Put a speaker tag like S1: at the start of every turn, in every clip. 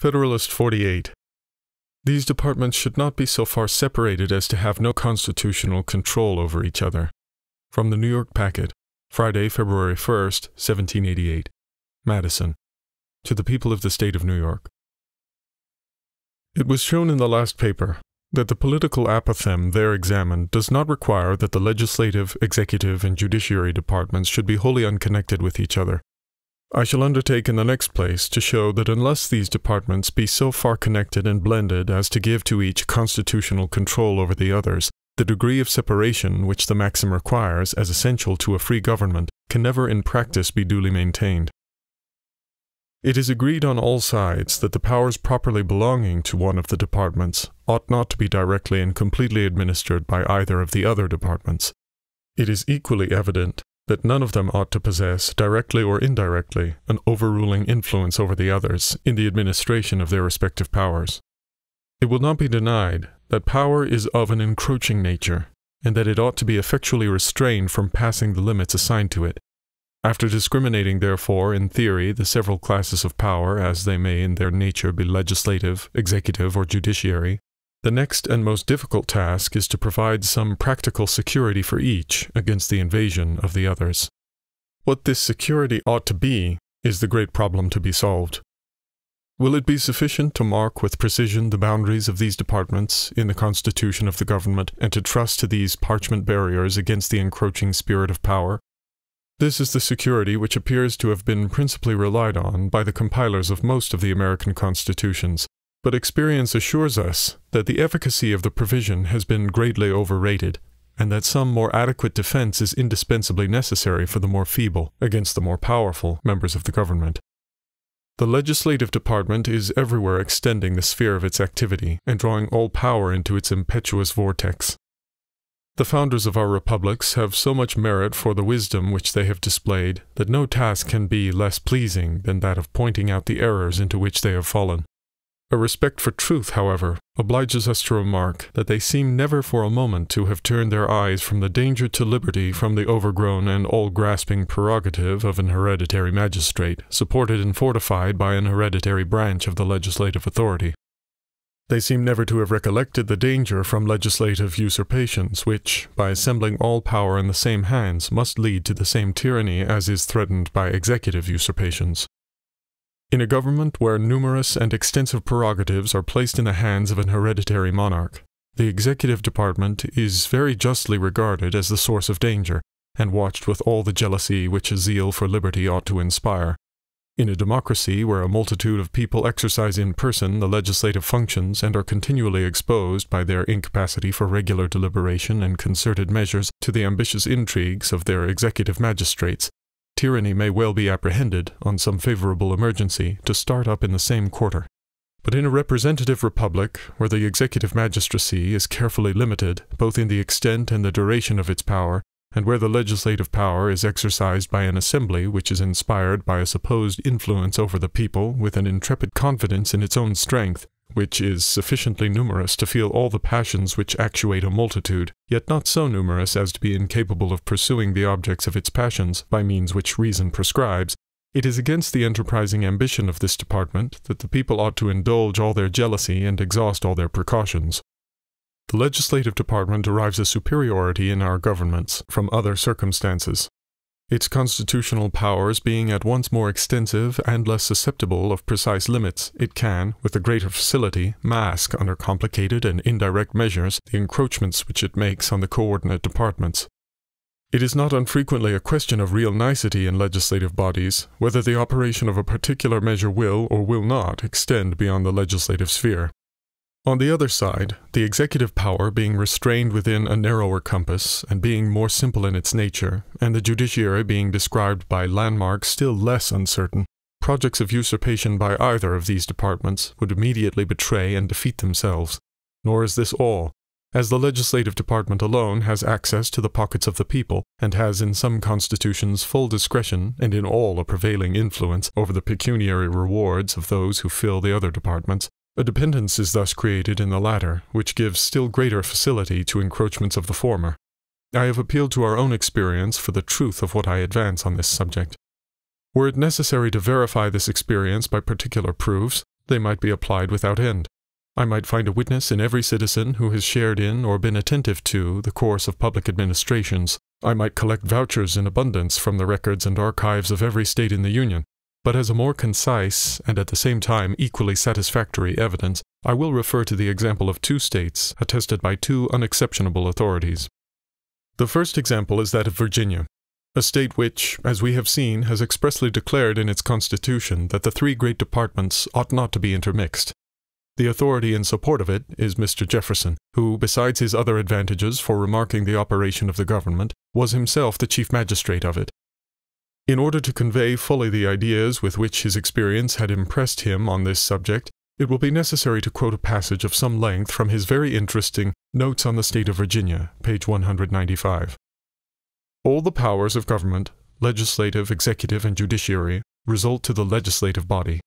S1: Federalist 48. These departments should not be so far separated as to have no constitutional control over each other. From the New York Packet, Friday, February 1st, 1788. Madison. To the people of the State of New York. It was shown in the last paper that the political apothem there examined does not require that the legislative, executive, and judiciary departments should be wholly unconnected with each other, I shall undertake in the next place to show that unless these departments be so far connected and blended as to give to each constitutional control over the others, the degree of separation which the maxim requires as essential to a free government can never in practice be duly maintained. It is agreed on all sides that the powers properly belonging to one of the departments ought not to be directly and completely administered by either of the other departments. It is equally evident that none of them ought to possess, directly or indirectly, an overruling influence over the others in the administration of their respective powers. It will not be denied that power is of an encroaching nature, and that it ought to be effectually restrained from passing the limits assigned to it. After discriminating, therefore, in theory, the several classes of power, as they may in their nature be legislative, executive, or judiciary, the next and most difficult task is to provide some practical security for each against the invasion of the others. What this security ought to be is the great problem to be solved. Will it be sufficient to mark with precision the boundaries of these departments in the constitution of the government and to trust to these parchment barriers against the encroaching spirit of power? This is the security which appears to have been principally relied on by the compilers of most of the American constitutions, but experience assures us that the efficacy of the provision has been greatly overrated, and that some more adequate defense is indispensably necessary for the more feeble against the more powerful members of the government. The legislative department is everywhere extending the sphere of its activity and drawing all power into its impetuous vortex. The founders of our republics have so much merit for the wisdom which they have displayed that no task can be less pleasing than that of pointing out the errors into which they have fallen. A respect for truth, however, obliges us to remark that they seem never for a moment to have turned their eyes from the danger to liberty from the overgrown and all-grasping prerogative of an hereditary magistrate, supported and fortified by an hereditary branch of the legislative authority. They seem never to have recollected the danger from legislative usurpations, which, by assembling all power in the same hands, must lead to the same tyranny as is threatened by executive usurpations. In a government where numerous and extensive prerogatives are placed in the hands of an hereditary monarch, the executive department is very justly regarded as the source of danger, and watched with all the jealousy which a zeal for liberty ought to inspire. In a democracy where a multitude of people exercise in person the legislative functions and are continually exposed by their incapacity for regular deliberation and concerted measures to the ambitious intrigues of their executive magistrates, tyranny may well be apprehended, on some favorable emergency, to start up in the same quarter. But in a representative republic, where the executive magistracy is carefully limited, both in the extent and the duration of its power, and where the legislative power is exercised by an assembly which is inspired by a supposed influence over the people with an intrepid confidence in its own strength, which is sufficiently numerous to feel all the passions which actuate a multitude, yet not so numerous as to be incapable of pursuing the objects of its passions by means which reason prescribes, it is against the enterprising ambition of this department that the people ought to indulge all their jealousy and exhaust all their precautions. The legislative department derives a superiority in our governments from other circumstances, its constitutional powers being at once more extensive and less susceptible of precise limits, it can, with a greater facility, mask under complicated and indirect measures the encroachments which it makes on the coordinate departments. It is not unfrequently a question of real nicety in legislative bodies whether the operation of a particular measure will or will not extend beyond the legislative sphere. On the other side, the executive power being restrained within a narrower compass and being more simple in its nature, and the judiciary being described by landmarks still less uncertain, projects of usurpation by either of these departments would immediately betray and defeat themselves. Nor is this all, as the legislative department alone has access to the pockets of the people, and has in some constitutions full discretion and in all a prevailing influence over the pecuniary rewards of those who fill the other departments, a dependence is thus created in the latter, which gives still greater facility to encroachments of the former. I have appealed to our own experience for the truth of what I advance on this subject. Were it necessary to verify this experience by particular proofs, they might be applied without end. I might find a witness in every citizen who has shared in or been attentive to the course of public administrations. I might collect vouchers in abundance from the records and archives of every state in the Union but as a more concise and at the same time equally satisfactory evidence, I will refer to the example of two states attested by two unexceptionable authorities. The first example is that of Virginia, a state which, as we have seen, has expressly declared in its constitution that the three great departments ought not to be intermixed. The authority in support of it is Mr. Jefferson, who, besides his other advantages for remarking the operation of the government, was himself the chief magistrate of it, in order to convey fully the ideas with which his experience had impressed him on this subject, it will be necessary to quote a passage of some length from his very interesting Notes on the State of Virginia, page 195. All the powers of government, legislative, executive, and judiciary, result to the legislative body.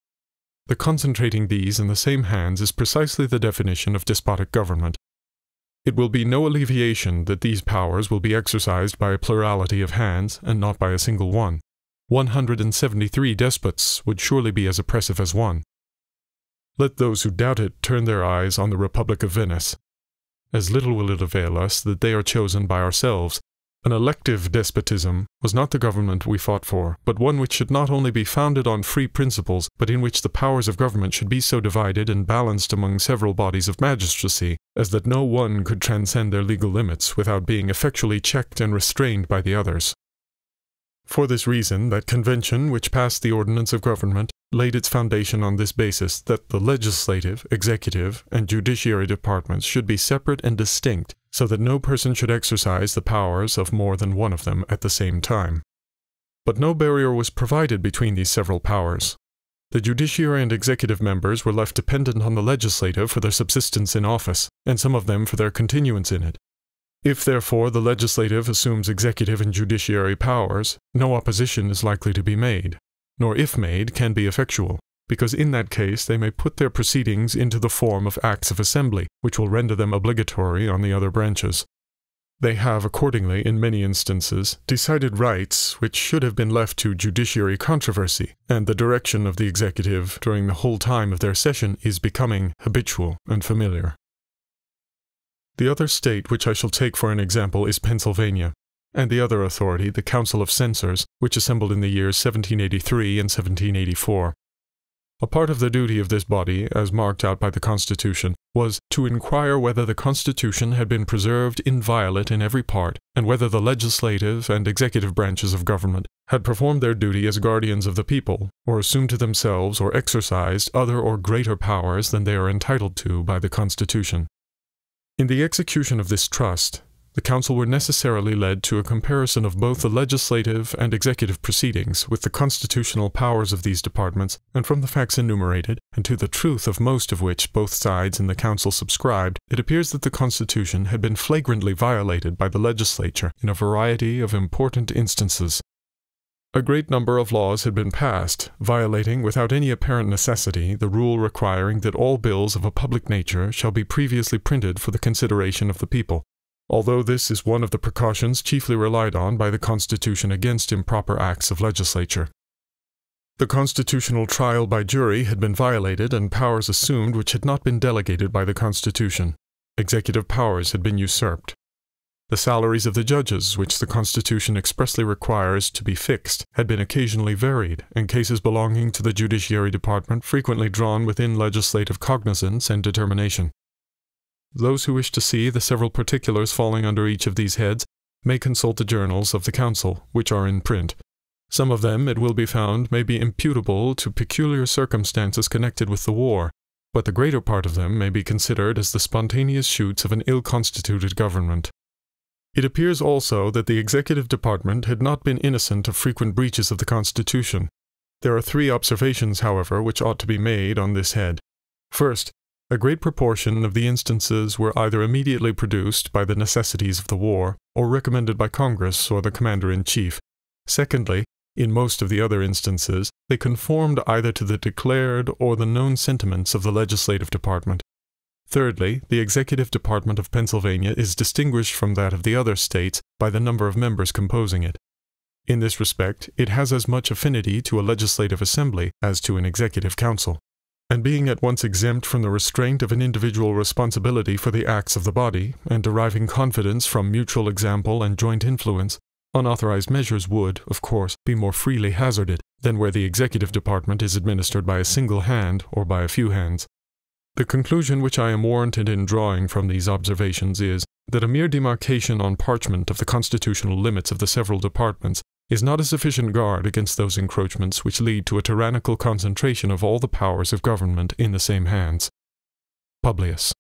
S1: The concentrating these in the same hands is precisely the definition of despotic government. It will be no alleviation that these powers will be exercised by a plurality of hands and not by a single one. 173 despots would surely be as oppressive as one. Let those who doubt it turn their eyes on the Republic of Venice. As little will it avail us that they are chosen by ourselves. An elective despotism was not the government we fought for, but one which should not only be founded on free principles, but in which the powers of government should be so divided and balanced among several bodies of magistracy, as that no one could transcend their legal limits without being effectually checked and restrained by the others. For this reason, that convention which passed the ordinance of government laid its foundation on this basis that the legislative, executive, and judiciary departments should be separate and distinct, so that no person should exercise the powers of more than one of them at the same time. But no barrier was provided between these several powers. The judiciary and executive members were left dependent on the legislative for their subsistence in office, and some of them for their continuance in it, if, therefore, the legislative assumes executive and judiciary powers, no opposition is likely to be made, nor if made, can be effectual, because in that case they may put their proceedings into the form of acts of assembly, which will render them obligatory on the other branches. They have accordingly, in many instances, decided rights which should have been left to judiciary controversy, and the direction of the executive during the whole time of their session is becoming habitual and familiar. The other state which I shall take for an example is Pennsylvania, and the other authority, the Council of Censors, which assembled in the years 1783 and 1784. A part of the duty of this body, as marked out by the Constitution, was to inquire whether the Constitution had been preserved inviolate in every part, and whether the legislative and executive branches of government had performed their duty as guardians of the people, or assumed to themselves or exercised other or greater powers than they are entitled to by the Constitution. In the execution of this trust, the Council were necessarily led to a comparison of both the legislative and executive proceedings with the constitutional powers of these departments, and from the facts enumerated, and to the truth of most of which both sides in the Council subscribed, it appears that the Constitution had been flagrantly violated by the legislature in a variety of important instances, a great number of laws had been passed, violating, without any apparent necessity, the rule requiring that all bills of a public nature shall be previously printed for the consideration of the people, although this is one of the precautions chiefly relied on by the Constitution against improper acts of legislature. The constitutional trial by jury had been violated and powers assumed which had not been delegated by the Constitution. Executive powers had been usurped. The salaries of the judges, which the Constitution expressly requires to be fixed, had been occasionally varied, and cases belonging to the Judiciary Department frequently drawn within legislative cognizance and determination. Those who wish to see the several particulars falling under each of these heads may consult the journals of the Council, which are in print. Some of them, it will be found, may be imputable to peculiar circumstances connected with the war, but the greater part of them may be considered as the spontaneous shoots of an ill-constituted government. It appears also that the executive department had not been innocent of frequent breaches of the Constitution. There are three observations, however, which ought to be made on this head. First, a great proportion of the instances were either immediately produced by the necessities of the war, or recommended by Congress or the Commander-in-Chief. Secondly, in most of the other instances, they conformed either to the declared or the known sentiments of the legislative department. Thirdly, the Executive Department of Pennsylvania is distinguished from that of the other states by the number of members composing it. In this respect, it has as much affinity to a legislative assembly as to an executive council. And being at once exempt from the restraint of an individual responsibility for the acts of the body, and deriving confidence from mutual example and joint influence, unauthorized measures would, of course, be more freely hazarded than where the executive department is administered by a single hand or by a few hands, the conclusion which I am warranted in drawing from these observations is, that a mere demarcation on parchment of the constitutional limits of the several departments is not a sufficient guard against those encroachments which lead to a tyrannical concentration of all the powers of government in the same hands. Publius.